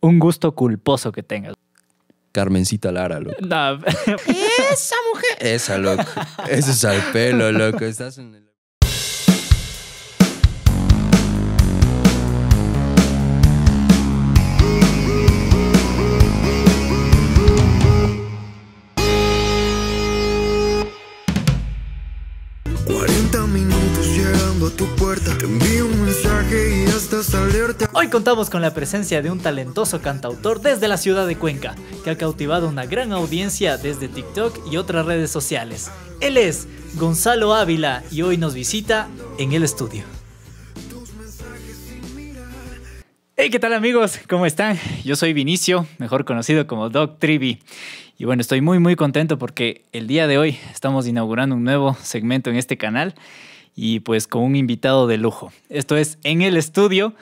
un gusto culposo que tengas. Carmencita Lara, loco. Esa mujer. Esa, loco. Ese es al pelo, loco. Estás en el... Hoy contamos con la presencia de un talentoso cantautor desde la ciudad de Cuenca, que ha cautivado una gran audiencia desde TikTok y otras redes sociales. Él es Gonzalo Ávila y hoy nos visita en el estudio. Hey, ¿qué tal amigos? ¿Cómo están? Yo soy Vinicio, mejor conocido como Doc Trivi. Y bueno, estoy muy muy contento porque el día de hoy estamos inaugurando un nuevo segmento en este canal y pues con un invitado de lujo. Esto es En el Estudio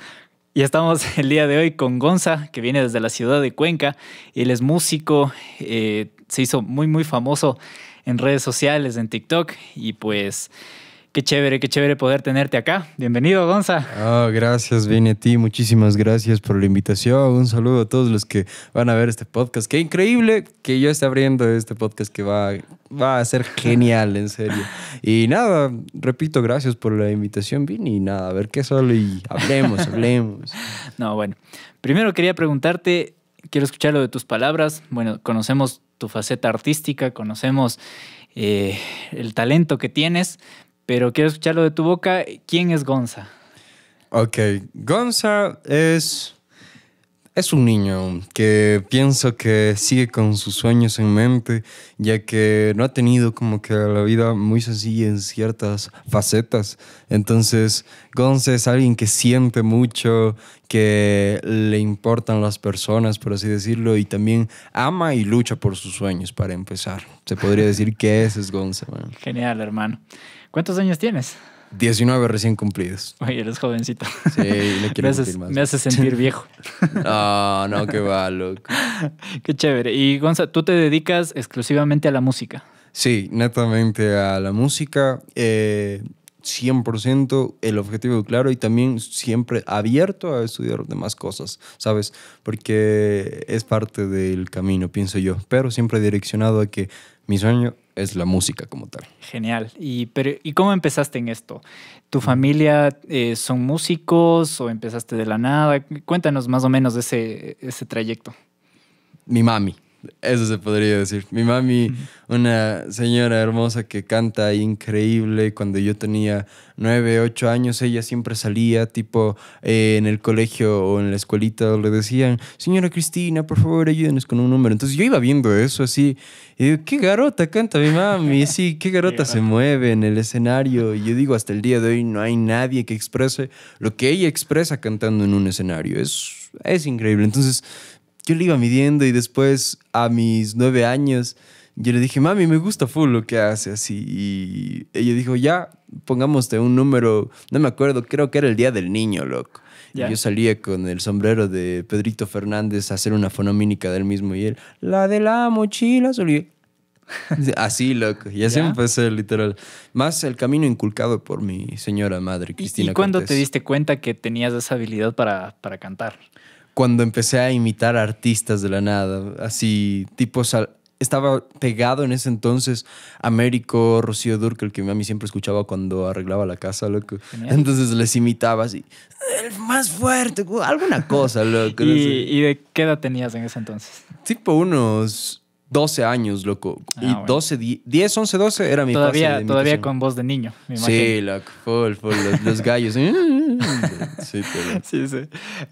y estamos el día de hoy con Gonza, que viene desde la ciudad de Cuenca. Él es músico, eh, se hizo muy, muy famoso en redes sociales, en TikTok, y pues Qué chévere, qué chévere poder tenerte acá. Bienvenido, Gonza. Oh, gracias, Vini, a ti. Muchísimas gracias por la invitación. Un saludo a todos los que van a ver este podcast. Qué increíble que yo esté abriendo este podcast que va, a ser genial, en serio. Y nada, repito, gracias por la invitación, Vini. Y nada, a ver qué solo y hablemos, hablemos. no, bueno. Primero quería preguntarte, quiero escuchar lo de tus palabras. Bueno, conocemos tu faceta artística, conocemos eh, el talento que tienes, pero quiero escucharlo de tu boca. ¿Quién es Gonza? Ok, Gonza es... Es un niño que pienso que sigue con sus sueños en mente, ya que no ha tenido como que la vida muy sencilla en ciertas facetas. Entonces, Gonza es alguien que siente mucho, que le importan las personas, por así decirlo, y también ama y lucha por sus sueños, para empezar. Se podría decir que ese es Gonza. Genial, hermano. ¿Cuántos años tienes? 19 recién cumplidos. Oye, eres jovencito. Sí, me quiero me más. Me hace sentir viejo. no, no, qué va, Qué chévere. Y Gonza, tú te dedicas exclusivamente a la música. Sí, netamente a la música. Eh, 100% el objetivo claro y también siempre abierto a estudiar demás cosas, ¿sabes? Porque es parte del camino, pienso yo, pero siempre direccionado a que mi sueño es la música como tal. Genial. ¿Y, pero, ¿y cómo empezaste en esto? ¿Tu familia eh, son músicos o empezaste de la nada? Cuéntanos más o menos ese, ese trayecto. Mi mami. Eso se podría decir. Mi mami, una señora hermosa que canta increíble. Cuando yo tenía nueve, ocho años, ella siempre salía, tipo, eh, en el colegio o en la escuelita, le decían, señora Cristina, por favor, ayúdenos con un número. Entonces yo iba viendo eso así. Y digo, qué garota canta mi mami. Sí, qué garota se mueve en el escenario. Y yo digo, hasta el día de hoy no hay nadie que exprese lo que ella expresa cantando en un escenario. Es, es increíble. Entonces, yo le iba midiendo y después a mis nueve años yo le dije, mami, me gusta full lo que así Y, ella dijo, ya, de un número, no me acuerdo, creo que era el Día del Niño, loco. yo salía con el sombrero de Pedrito Fernández a hacer una fonomínica del mismo y él, la de la mochila, solía. Así, loco. Y así empecé, literal. Más el camino inculcado por mi señora madre, Cristina. ¿Y, y cuándo te diste cuenta que tenías esa habilidad para, para cantar? cuando empecé a imitar artistas de la nada, así tipos estaba pegado en ese entonces Américo, Rocío el que mi mami siempre escuchaba cuando arreglaba la casa, loco. Entonces les imitaba así, el más fuerte, alguna cosa, loco. ¿Y, de qué edad tenías en ese entonces? Tipo unos 12 años, loco. Ah, y 12, 10, 11, 12 era mi Todavía, fase de todavía con voz de niño, me imagino. Sí, loco, full, full, los, los gallos. ¿eh? Sí, sí, sí.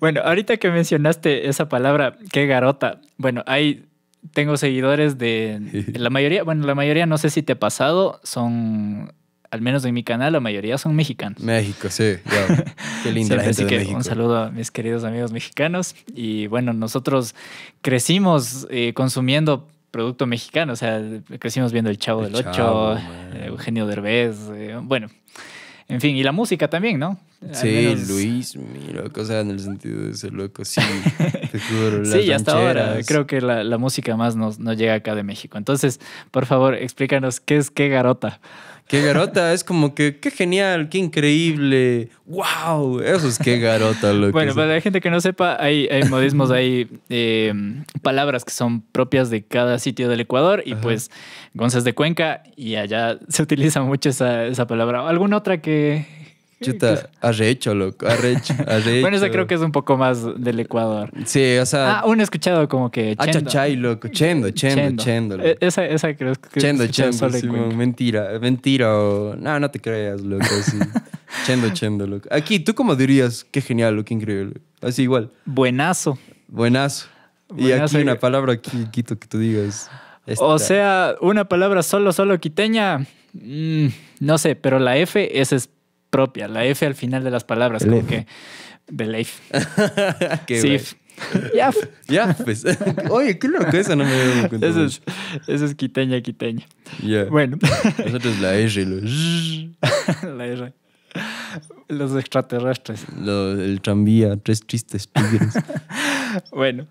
Bueno, ahorita que mencionaste esa palabra, qué garota. Bueno, hay tengo seguidores de la mayoría, bueno, la mayoría no sé si te ha pasado, son al menos en mi canal la mayoría son mexicanos. México, sí. Qué linda gente de México. Un saludo a mis queridos amigos mexicanos y bueno, nosotros crecimos eh, consumiendo producto mexicano, o sea, crecimos viendo El Chavo del Ocho, eh, Eugenio Derbez, eh, bueno, en fin, y la música también, ¿no? Sí, Luis, mi loco, o sea, en el sentido de ese loco, sí, te sí, hasta ahora creo que la, la música más nos, nos, llega acá de México. Entonces, por favor, explícanos qué es qué garota. Qué garota, es como que, qué genial, qué increíble, wow, eso es qué garota. Lo que bueno, para la gente que no sepa, hay, modismos, hay eh, palabras que son propias de cada sitio del Ecuador y pues González de Cuenca y allá se utiliza mucho esa palabra. ¿Alguna otra que Chuta, pues. arrecho, loco, arrecho, arrecho. Bueno, esa creo que es un poco más del Ecuador. Sí, o sea... Ah, un escuchado como que... Ah, y loco, chendo, chendo, chendo. chendo e, Esa, creo que... Chendo, chendo, mentira, mentira o... No, no te creas, loco, chendo, chendo, loco. Aquí, ¿tú cómo dirías? Qué genial, loco, qué increíble. Así igual. Buenazo. Buenazo. Y aquí una eh. palabra aquí, Quito, que tú digas. O sea, una palabra solo, solo quiteña... Mm, no sé, pero la F es propia, la F al final de las palabras, como que Belief. Sif. Ya. Ya, pues. Oye, qué loco, eso no me había cuenta. Eso es, eso es quiteña, quiteña. Bueno. Nosotros la R y la R. Los extraterrestres. el tranvía, tres chistes tigres. bueno,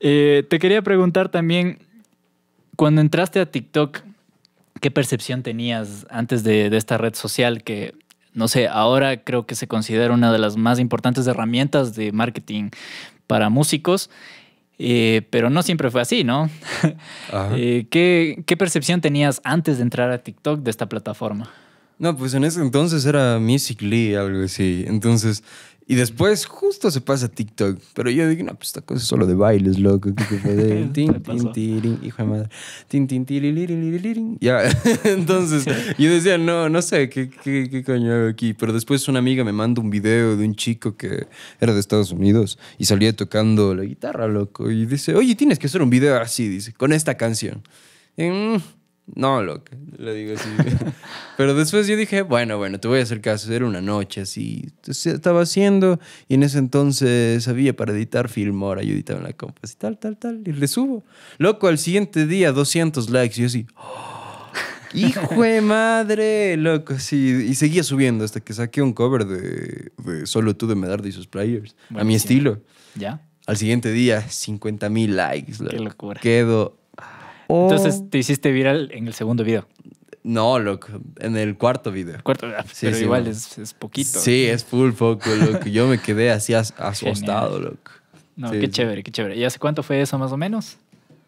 eh, te quería preguntar también, cuando entraste a TikTok, ¿qué percepción tenías antes de esta red social que no sé, ahora creo que se considera una de las más importantes herramientas de marketing para músicos. Eh, pero no siempre fue así, ¿no? Eh, ¿qué, percepción tenías antes de entrar a TikTok de esta plataforma? No, pues en ese entonces era Musical.ly, algo así. Entonces y después justo se pasa TikTok. Pero yo digo, no, pues esta cosa es solo de bailes, loco. ¿Qué tin, tin, tirin, hijo de madre. Tin, tin, Ya. Entonces, yo decía, no, no sé, ¿qué, coño hago aquí? Pero después una amiga me manda un video de un chico que era de Estados Unidos y salía tocando la guitarra, loco. Y dice, oye, tienes que hacer un video así, dice, con esta canción. Y, mm, no, loco, le digo así. Pero después yo dije, bueno, bueno, te voy a hacer caso. Era una noche así. estaba haciendo y en ese entonces había para editar Filmora. Yo editaba en la compa, Y tal, tal, tal. Y le subo. Loco, al siguiente día, 200 likes. Y yo así, ¡Oh! hijo de madre, loco. Sí. Y seguía subiendo hasta que saqué un cover de, Solo tú de Medardo y sus players. A mi estilo. ¿Ya? Al siguiente día, 50 mil likes. Qué locura. Quedo entonces oh. te hiciste viral en el segundo video. No, loco, en el cuarto video. cuarto, ah, pero igual es, poquito. Sí, es full poco, loco. Yo me quedé así asustado, loco. No, qué chévere, qué chévere. ¿Y hace cuánto fue eso más o menos?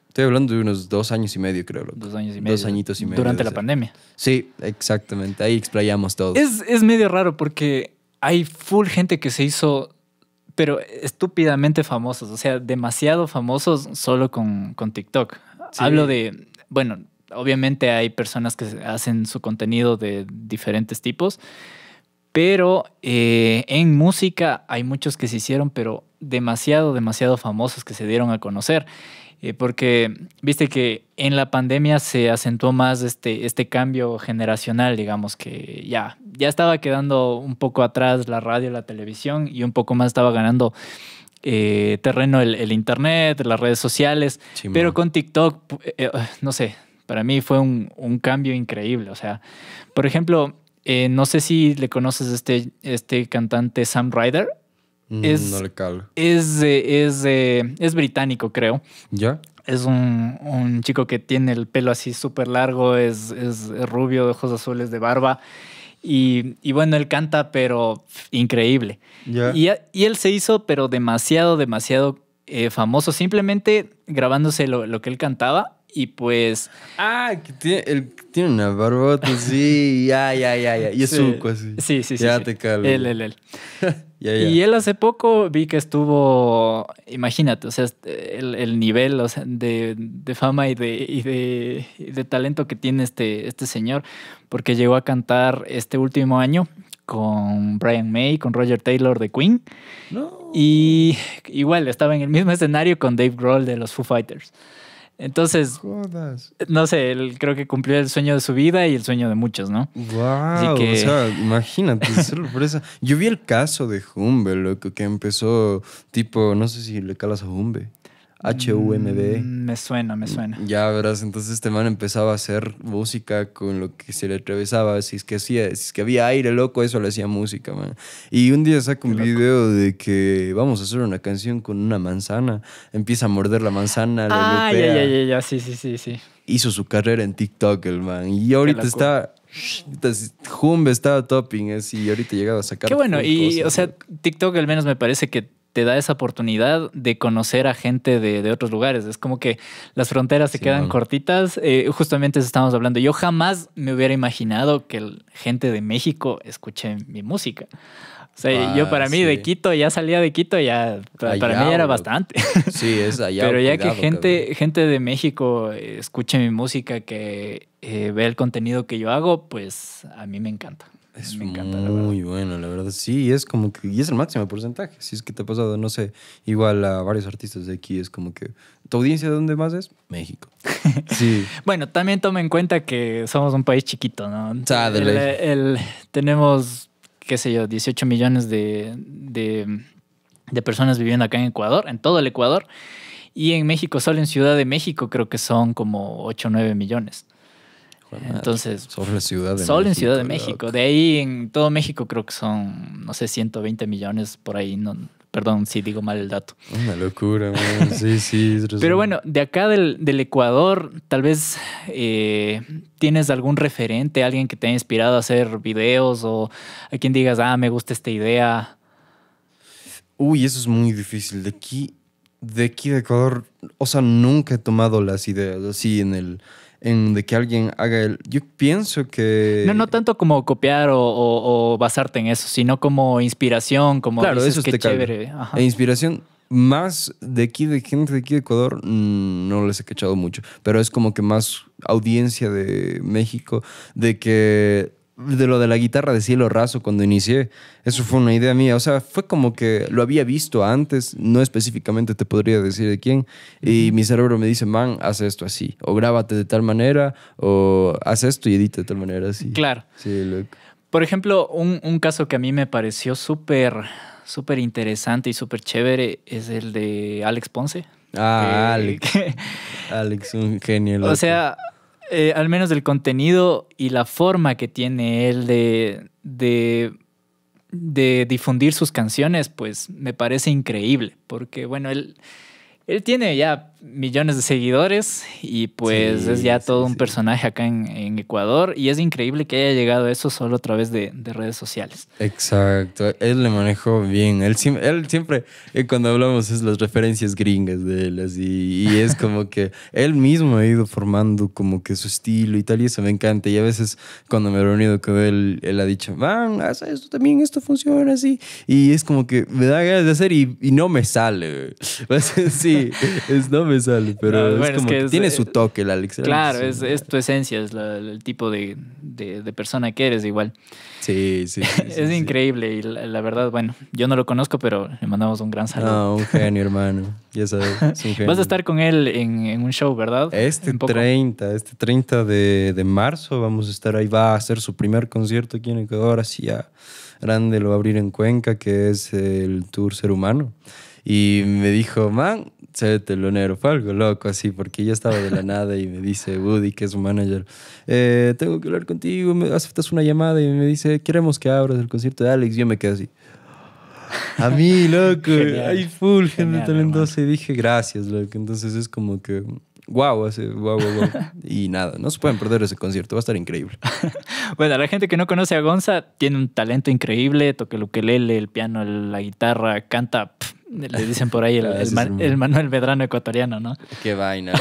Estoy hablando de unos dos años y medio, creo. Loco. Dos años y medio. Dos añitos y medio. Durante la pandemia. Sí, exactamente. Ahí explayamos todo. Es, medio raro porque hay full gente que se hizo pero estúpidamente famosos, o sea, demasiado famosos solo con, con TikTok. Hablo de, bueno, obviamente hay personas que hacen su contenido de diferentes tipos, pero eh, en música hay muchos que se hicieron, pero demasiado, demasiado famosos que se dieron a conocer. Eh, porque viste que en la pandemia se acentuó más este, este cambio generacional, digamos que ya, ya estaba quedando un poco atrás la radio, la televisión y un poco más estaba ganando eh, terreno el, internet, las redes sociales, pero con TikTok, eh, eh, no sé, para mí fue un, un, cambio increíble. O sea, por ejemplo, no sé si le conoces este, este cantante Sam Ryder. Mm, es, Es, es, es, británico, creo. ¿Ya? Es un, un, chico que tiene el pelo así súper largo, es, es rubio, ojos azules de barba. Y, bueno, él canta, pero increíble. Y, él se hizo, pero demasiado, demasiado eh, famoso, simplemente grabándose lo que él cantaba y pues... Ah, tiene, una barbota, sí, ya, ya, ya, ya. Y es así. Sí, sí, sí. Ya te Él, él, él. Y él hace poco vi que estuvo, imagínate, o sea, este, el, el nivel o sea, de, de, fama y de, y de, de talento que tiene este, este señor, porque llegó a cantar este último año con Brian May, con Roger Taylor de Queen. Y igual estaba en el mismo escenario con Dave Grohl de los Foo Fighters. Entonces, no sé, él creo que cumplió el sueño de su vida y el sueño de muchos, ¿no? Wow, o sea, imagínate, sorpresa. Yo vi el caso de Humbe, lo que empezó tipo, no sé si le calas a Humbe. H-U-M-B. Mm, me suena, me suena. Ya verás, entonces este man empezaba a hacer música con lo que se le atravesaba. Si es que es que había aire loco, eso le hacía música, man. Y un día saca un video de que vamos a hacer una canción con una manzana. Empieza a morder la manzana, la Ah, ya, ya, ya, ya, sí, sí, sí, Hizo su carrera en TikTok, el man. Y ahorita está Jumbe estaba topping, así, y ahorita llegaba a sacar. Qué bueno, y o sea, TikTok al menos me parece que te da esa oportunidad de conocer a gente de, otros lugares. Es como que las fronteras se quedan cortitas. Eh, justamente estamos hablando. Yo jamás me hubiera imaginado que gente de México escuche mi música. O sea, yo ah, para mí de Quito, ya salía de Quito, ya para, mí era bastante. Sí, es allá. Pero ya que gente, gente de México eh, escuche mi música, que eh, vea el contenido que yo hago, pues a mí me encanta. Es encanta, muy bueno, la verdad. Sí, es como que. Y es el máximo porcentaje. Si es que te ha pasado, no sé, igual a varios artistas de aquí, es como que. ¿Tu audiencia de dónde más es? México. Sí. bueno, también toma en cuenta que somos un país chiquito, ¿no? el, tenemos, qué sé yo, 18 millones de, de, de personas viviendo acá en Ecuador, en todo el Ecuador. Y en México, solo en Ciudad de México, creo que son como 8 o 9 millones. Entonces, solo en Ciudad de México. de ahí en todo México creo que son, no sé, 120 millones por ahí. perdón si digo mal el dato. Una locura, Sí, sí. Pero bueno, de acá del, Ecuador, tal vez eh, tienes algún referente, alguien que te ha inspirado a hacer videos o a quien digas, ah, me gusta esta idea. Uy, eso es muy difícil. De aquí, de aquí de Ecuador, o sea, nunca he tomado las ideas así en el en de que alguien haga el... Yo pienso que... No, no tanto como copiar o, basarte en eso, sino como inspiración, como claro, eso es chévere. E inspiración más de aquí, de gente de aquí de Ecuador, mm, no les he cachado mucho, pero es como que más audiencia de México, de que de lo de la guitarra de cielo raso cuando inicié, eso fue una idea mía. O sea, fue como que lo había visto antes, no específicamente te podría decir de quién, y mi cerebro me dice, man, haz esto así, o grábate de tal manera, o haz esto y edita de tal manera así. Claro. Sí, Por ejemplo, un, caso que a mí me pareció súper, súper interesante y súper chévere es el de Alex Ponce. Ah, eh, Alex. Alex, un genio. O sea eh, al menos el contenido y la forma que tiene él de, de, de difundir sus canciones, pues me parece increíble, porque bueno, él él tiene ya millones de seguidores y pues es ya todo un personaje acá en, Ecuador y es increíble que haya llegado a eso solo a través de, redes sociales. Exacto, él le manejó bien, él, siempre, eh, cuando hablamos es las referencias gringas de él, y es como que él mismo ha ido formando como que su estilo y tal, y eso me encanta, y a veces cuando me he reunido con él, él ha dicho, van, haz esto también, esto funciona así, y es como que me da ganas de hacer y, y no me sale, sí. es, no me sale, pero es como tiene su toque el Alex. Claro, es, tu esencia, es el tipo de, de, persona que eres igual. Sí, sí. es increíble y la, verdad, bueno, yo no lo conozco, pero le mandamos un gran saludo. Ah, un genio, hermano. Ya sabes, un genio. Vas a estar con él en, en un show, ¿verdad? Este 30, este 30 de, de marzo vamos a estar ahí, va a hacer su primer concierto aquí en Ecuador, así ya grande lo va a abrir en Cuenca, que es el Tour Ser Humano. Y me dijo, man, se ve telonero. Fue algo loco así, porque yo estaba de la nada y me dice Woody, que es su manager, eh, tengo que hablar contigo, me aceptas una llamada y me dice, queremos que abras el concierto de Alex. Yo me quedé así. A mí, loco, hay full gente talentosa. Y dije, gracias, loco. Entonces es como que wow, wow, wow, y nada, no se pueden perder ese concierto, va a estar increíble. bueno, la gente que no conoce a Gonza tiene un talento increíble, toca el ukelele, el piano, la guitarra, canta, le dicen por ahí ah, el, Manuel Medrano ecuatoriano, ¿no? Qué vaina.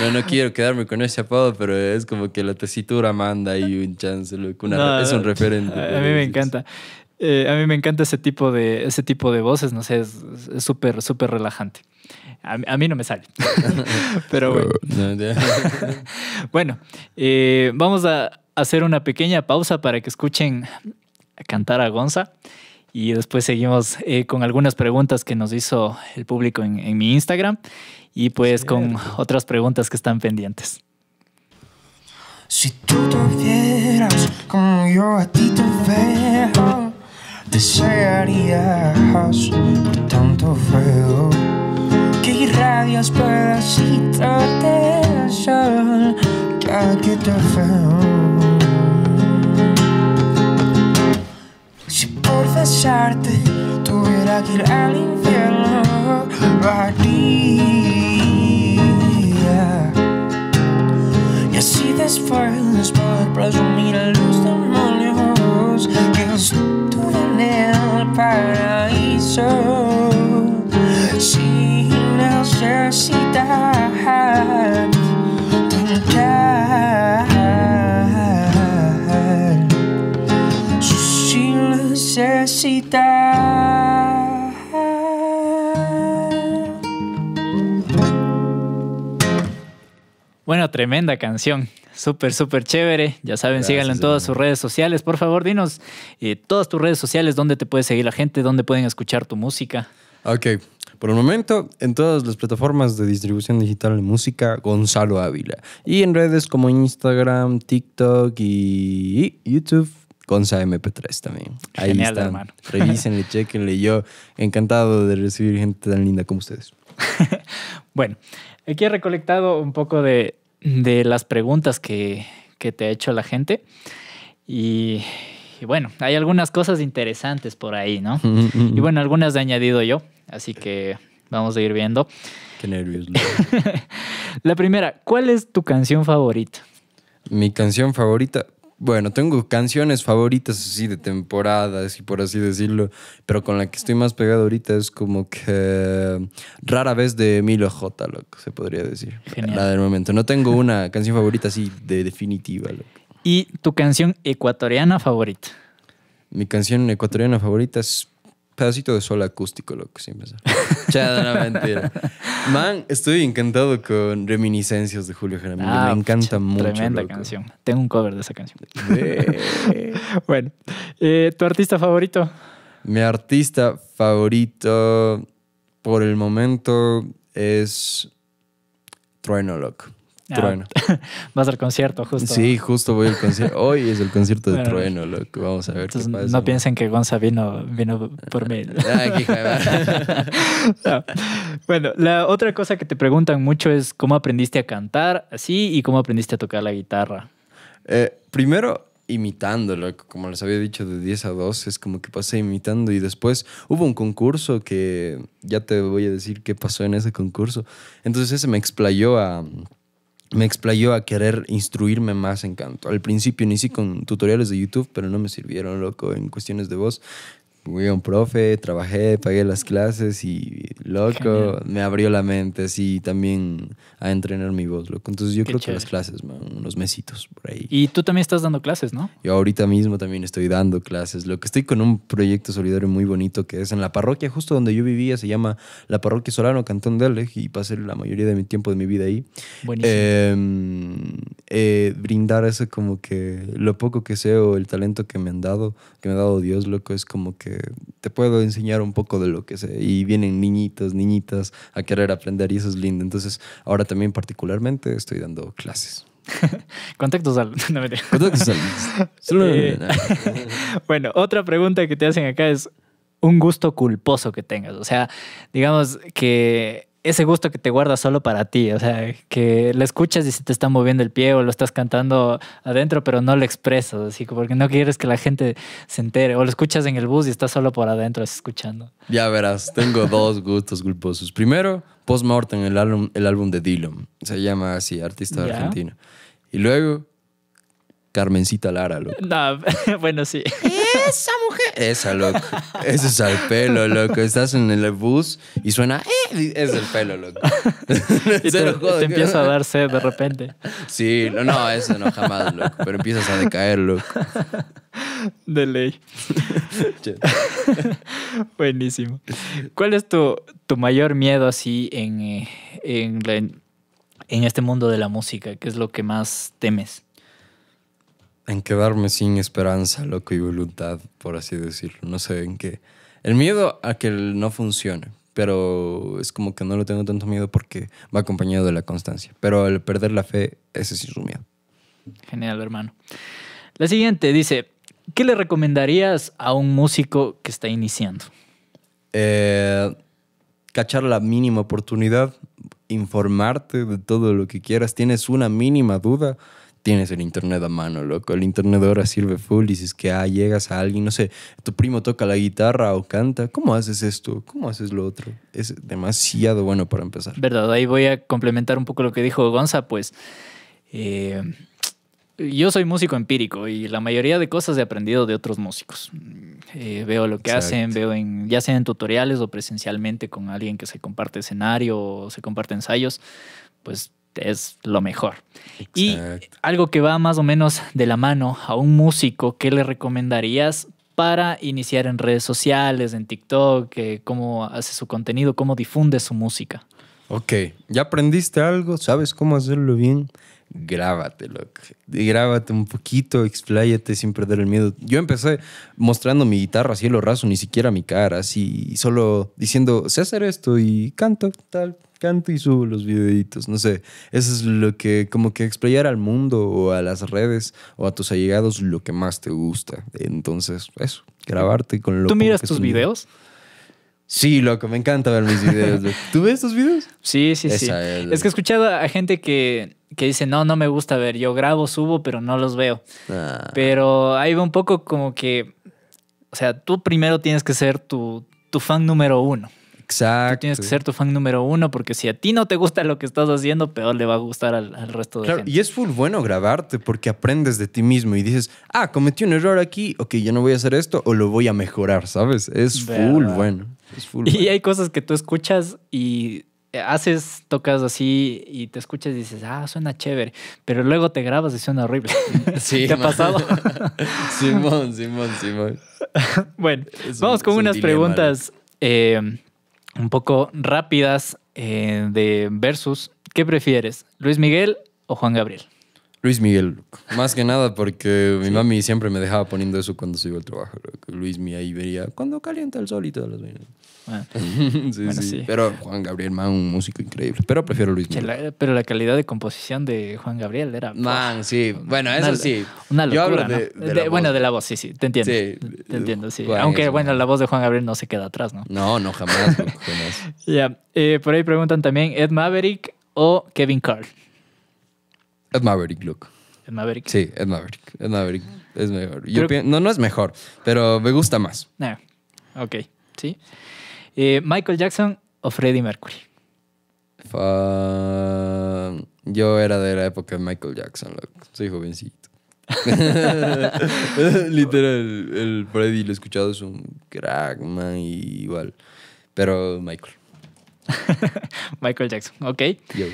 no, no quiero quedarme con ese apodo, pero es como que la tesitura manda y un chance, es un referente. A, mí me encanta. Eh, a mí me encanta ese tipo de, ese tipo de voces, no sé, es súper, súper relajante. A, mí no me sale. Pero bueno. bueno, eh, vamos a hacer una pequeña pausa para que escuchen cantar a Gonza y después seguimos eh, con algunas preguntas que nos hizo el público en, mi Instagram y pues con otras preguntas que están pendientes. Si tú te como yo a ti te tanto feo? que irradias pedacito de sol que aquí te veo. Si por besarte tuviera que ir al infierno, lo haría. Y así después poder presumir a los demonios que estuve en el paraíso. si necesitas Bueno, tremenda canción súper, súper chévere. Ya saben, síganlo en todas sus redes sociales. Por favor, dinos eh, todas tus redes sociales, dónde te puede seguir la gente, dónde pueden escuchar tu música. Ok, por el momento, en todas las plataformas de distribución digital de música, Gonzalo Ávila. Y en redes como Instagram, TikTok y YouTube. Gonzalo MP3 también. Ahí Genial, está. Hermano. Revísenle, chequenle. Yo encantado de recibir gente tan linda como ustedes. bueno, aquí he recolectado un poco de, las preguntas que, te ha hecho la gente. y, bueno, hay algunas cosas interesantes por ahí, ¿no? y bueno, algunas he añadido yo. Así que vamos a ir viendo. Qué nervios. la primera, ¿cuál es tu canción favorita? Mi canción favorita. Bueno, tengo canciones favoritas así de temporadas y por así decirlo, pero con la que estoy más pegado ahorita es como que rara vez de Milo J, que se podría decir. Genial. del momento. No tengo una canción favorita así de definitiva, ¿Y tu canción ecuatoriana favorita? Mi canción ecuatoriana favorita es pedacito de sol acústico, loco, sin pensar. Chada, no, mentira. Man, estoy encantado con Reminiscencias de Julio Jaramillo. Me ah, encanta mucho. Tremenda canción. Tengo un cover de esa canción. bueno, eh, ¿tu artista favorito? Mi artista favorito por el momento es Trueno, Ah, Trueno. vas al concierto, justo. Sí, justo voy al concierto. Hoy es el concierto de Trueno, loco. Vamos a ver entonces No piensen que Gonza vino, por mí. Bueno, la otra cosa que te preguntan mucho es cómo aprendiste a cantar así y cómo aprendiste a tocar la guitarra. Eh, primero, imitándolo, como les había dicho, de 10 a 12, es como que pasé imitando y después hubo un concurso que ya te voy a decir qué pasó en ese concurso. Entonces ese me explayó a me explayó a querer instruirme más en canto. Al principio inicié con tutoriales de YouTube, pero no me sirvieron, loco, en cuestiones de voz. Fui a un profe, trabajé, pagué las clases y, loco, me abrió la mente así también a entrenar mi voz, loco. Entonces yo creo que las clases, man, mesitos por ahí. Y tú también estás dando clases, ¿no? Yo ahorita mismo también estoy dando clases. Lo que estoy con un proyecto solidario muy bonito que es en la parroquia justo donde yo vivía, se llama la parroquia Solano, Cantón de Alej, y pasé la mayoría de mi tiempo de mi vida ahí. Em, eh, brindar eso como que lo poco que sé o el talento que me han dado, que me ha dado Dios, loco, es como que te puedo enseñar un poco de lo que sé. Y vienen niñitos, niñitas a querer aprender y eso es lindo. Entonces, ahora también particularmente estoy dando clases. Contactos eh, bueno, otra pregunta que te hacen acá es un gusto culposo que tengas. O sea, digamos que ese gusto que te guardas solo para ti. O sea, que lo escuchas y se te está moviendo el pie o lo estás cantando adentro, pero no lo expresas. Así que porque no quieres que la gente se entere. O lo escuchas en el bus y estás solo por adentro escuchando. Ya verás, tengo dos gustos culposos. Primero, Postmortem, el álbum, el álbum de Dylan. Se llama así, artista argentino. Y luego, Carmencita Lara, bueno, sí. Esa esa, loco. Ese es al pelo, loco. Estás en el bus y suena. ¡Eh! Es el pelo, loco. y te, empieza a dar sed de repente. Sí, no, no, eso no, jamás, loco. Pero empiezas a decaer, loco. De ley. Buenísimo. ¿Cuál es tu, tu mayor miedo así en, eh, en, en este mundo de la música? ¿Qué es lo que más temes? en quedarme sin esperanza, loco y voluntad, por así decirlo. No sé en qué. El miedo a que no funcione, pero es como que no lo tengo tanto miedo porque va acompañado de la constancia. Pero al perder la fe, ese sí es un miedo. Genial, hermano. La siguiente dice, ¿qué le recomendarías a un músico que está iniciando? Eh, cachar la mínima oportunidad, informarte de todo lo que quieras. Tienes una mínima duda, tienes el internet a mano, loco. El internet ahora sirve full. y Dices que ah, llegas a alguien, no sé, tu primo toca la guitarra o canta. ¿Cómo haces esto? ¿Cómo haces lo otro? Es demasiado bueno para empezar. Verdad, ahí voy a complementar un poco lo que dijo Gonza, pues. Eh, yo soy músico empírico y la mayoría de cosas he aprendido de otros músicos. Eh, veo lo que hacen, veo en, ya sea en tutoriales o presencialmente con alguien que se comparte escenario o se comparte ensayos, pues es lo mejor. Y algo que va más o menos de la mano a un músico, que le recomendarías para iniciar en redes sociales, en TikTok, eh, cómo hace su contenido, cómo difunde su música? Ok, ya aprendiste algo, sabes cómo hacerlo bien, grábate, loco. Grábate un poquito, expláyate sin perder el miedo. Yo empecé mostrando mi guitarra a cielo raso, ni siquiera mi cara, así, solo diciendo, sé hacer esto y canto, tal, canto y subo los videitos, no sé. Eso es lo que, como que explayar al mundo o a las redes o a tus allegados lo que más te gusta. Entonces, eso, grabarte con lo que... ¿Tú miras tus videos? Sí, loco, me encanta ver mis videos. ¿Tú ves tus videos? Sí, sí, sí. es que he escuchado a gente que que dice, no, no me gusta ver, yo grabo, subo, pero no los veo. Ah. Pero ahí va un poco como que, o sea, tú primero tienes que ser tu, tu fan número uno. Exacto. Tú tienes que ser tu fan número uno, porque si a ti no te gusta lo que estás haciendo, peor le va a gustar al, resto de claro, gente. Y es full bueno grabarte porque aprendes de ti mismo y dices, ah, cometí un error aquí, ok, yo no voy a hacer esto o lo voy a mejorar, ¿sabes? Es full bueno. y hay cosas que tú escuchas y eh, haces, tocas así y te escuchas y dices, ah, suena chévere, pero luego te grabas y suena horrible. ¿qué ¿Te ha pasado? Simón, Simón, Simón. Bueno, vamos con unas preguntas eh, un poco rápidas eh, de versus. ¿Qué prefieres, Luis Miguel o Juan Gabriel? Luis Miguel, más que nada porque mi mami siempre me dejaba poniendo eso cuando se iba al trabajo. Luis Miguel ahí vería cuando calienta el sol y todas las veces ah. sí. Pero Juan Gabriel, man, un músico increíble. Pero prefiero Luis Miguel. pero la calidad de composición de Juan Gabriel era. Man, sí. Bueno, eso sí. Una locura. Yo hablo de, bueno, de la voz, sí, sí. Te entiendo. Sí. Te entiendo, sí. Aunque, bueno, la voz de Juan Gabriel no se queda atrás, ¿no? No, no, jamás. Ya. Eh, por ahí preguntan también: ¿Ed Maverick o Kevin Carl? Ed Maverick look, Ed Maverick. Sí, Ed Maverick. Ed Maverick es mejor. No, no es mejor, pero me gusta más. Ok, sí. Eh, Michael Jackson o Freddie Mercury. yo era de la época de Michael Jackson, soy jovencito. Literal, el Freddie lo he escuchado, es un crack, igual. Pero Michael. Michael Jackson, ok. Yo.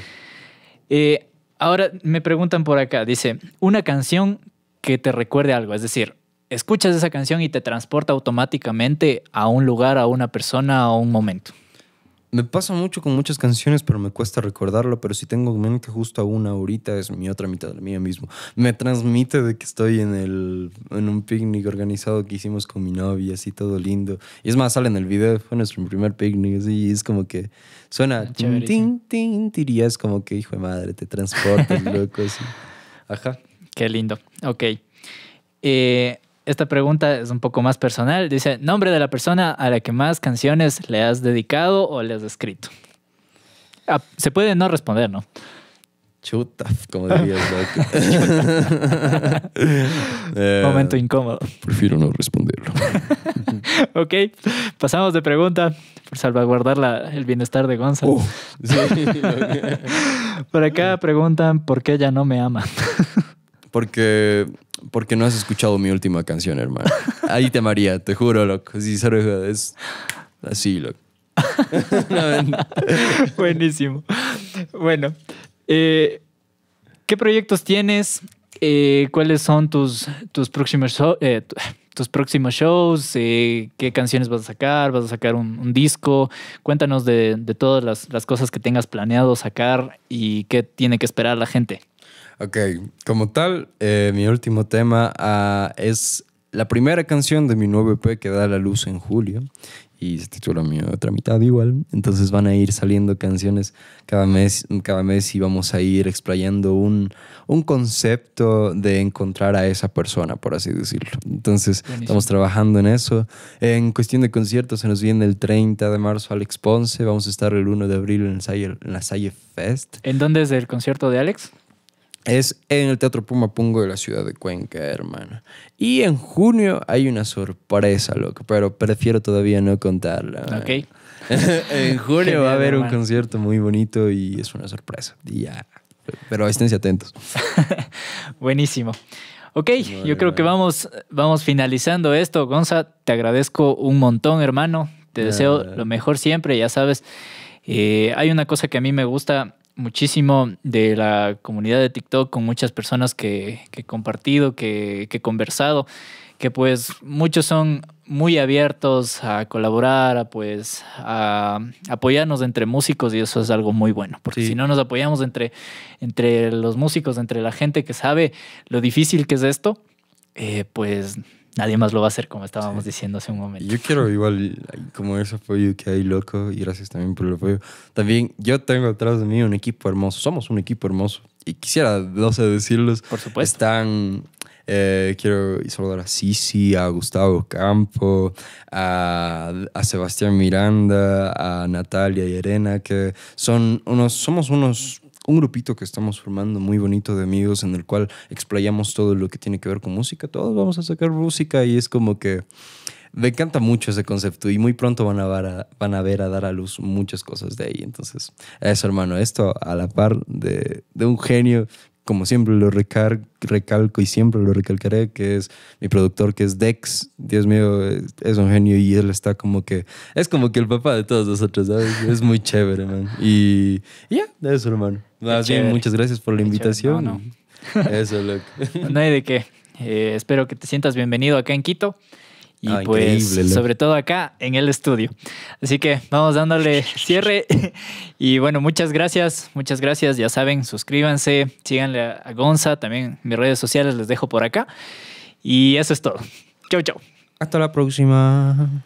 Eh, Ahora me preguntan por acá, dice, una canción que te recuerde algo, es decir, escuchas esa canción y te transporta automáticamente a un lugar, a una persona, a un momento. Me pasa mucho con muchas canciones, pero me cuesta recordarlo. Pero si tengo mente justo a una ahorita, es mi otra mitad de la mía mismo. Me transmite de que estoy en, el, en un picnic organizado que hicimos con mi novia, así todo lindo. Y es más, sale en el video, fue nuestro primer picnic, así. Y es como que suena. Ah, tin, tin, tin, como que, hijo de madre, te transportas, loco. Así. Ajá. Qué lindo. Ok. Eh, esta pregunta es un poco más personal. Dice, nombre de la persona a la que más canciones le has dedicado o le has escrito. Ah, se puede no responder, ¿no? Chuta, como dirías, eh, Momento incómodo. Prefiero no responderlo. ok, pasamos de pregunta por salvaguardar el bienestar de Gonzalo. Oh, para sí, por acá preguntan por qué ella no me ama. Porque porque no has escuchado mi última canción, hermano. Ahí te maría, te juro, loco. Sí, es así, loco. Buenísimo. Bueno, eh, ¿qué proyectos tienes? Eh, ¿Cuáles son tus, tus próximos shows? Eh, tus próximos shows, qué canciones vas a sacar, vas a sacar un, disco, cuéntanos de, todas las, las, cosas que tengas planeado sacar y qué tiene que esperar la gente. Ok, como tal, eh, mi último tema ah, es la primera canción de mi nuevo EP que da la luz en julio y se titula Mi otra mitad igual. Entonces van a ir saliendo canciones cada mes, cada mes y vamos a ir explayando un, un concepto de encontrar a esa persona, por así decirlo. Entonces estamos trabajando en eso. En cuestión de conciertos se nos viene el 30 de marzo Alex Ponce, vamos a estar el 1 de abril en, el en la Salle Fest. ¿En dónde es el concierto de Alex? Es en el Teatro Pumapungo de la ciudad de Cuenca, hermano. Y en junio hay una sorpresa, loco, pero prefiero todavía no contarla. Ok. en junio va a haber un concierto muy bonito y es una sorpresa. ya. Pero esténse atentos. Buenísimo. Ok, yo creo que vamos, vamos finalizando esto. Gonza, te agradezco un montón, hermano. Te deseo lo mejor siempre, ya sabes. Eh, hay una cosa que a mí me gusta muchísimo de la comunidad de TikTok con muchas personas que, he compartido, que, he conversado, que pues muchos son muy abiertos a colaborar, a pues a apoyarnos entre músicos y eso es algo muy bueno, porque si no nos apoyamos entre, entre los músicos, entre la gente que sabe lo difícil que es esto, eh, pues nadie más lo va a hacer, como estábamos diciendo hace un momento. Yo quiero igual, como ese apoyo que hay, loco, y gracias también por el apoyo. También yo tengo atrás de mí un equipo hermoso, somos un equipo hermoso. Y quisiera, no sé, decirlos Por supuesto. Están eh, quiero saludar a Sisi, a Gustavo Campo, a, a, Sebastián Miranda, a Natalia y Elena que son unos, somos unos un grupito que estamos formando muy bonito de amigos en el cual explayamos todo lo que tiene que ver con música. Todos vamos a sacar música y es como que me encanta mucho ese concepto y muy pronto van a, ver a, van a ver a dar a luz muchas cosas de ahí. Entonces, eso hermano, esto a la par de, de un genio como siempre lo recalco y siempre lo recalcaré, que es mi productor, que es Dex. Dios mío, es un genio y él está como que, es como que el papá de todos nosotros, ¿sabes? Es muy chévere, man. Y ya, eso, hermano. Más bien, muchas gracias por la invitación. Eso, loco. No hay de qué. Eh, espero que te sientas bienvenido acá en Quito. Y ah, pues, sobre todo acá en el estudio. Así que vamos dándole cierre. y bueno, muchas gracias, muchas gracias. Ya saben, suscríbanse, síganle a Gonza, también mis redes sociales les dejo por acá. Y eso es todo. Chau, chau. Hasta la próxima.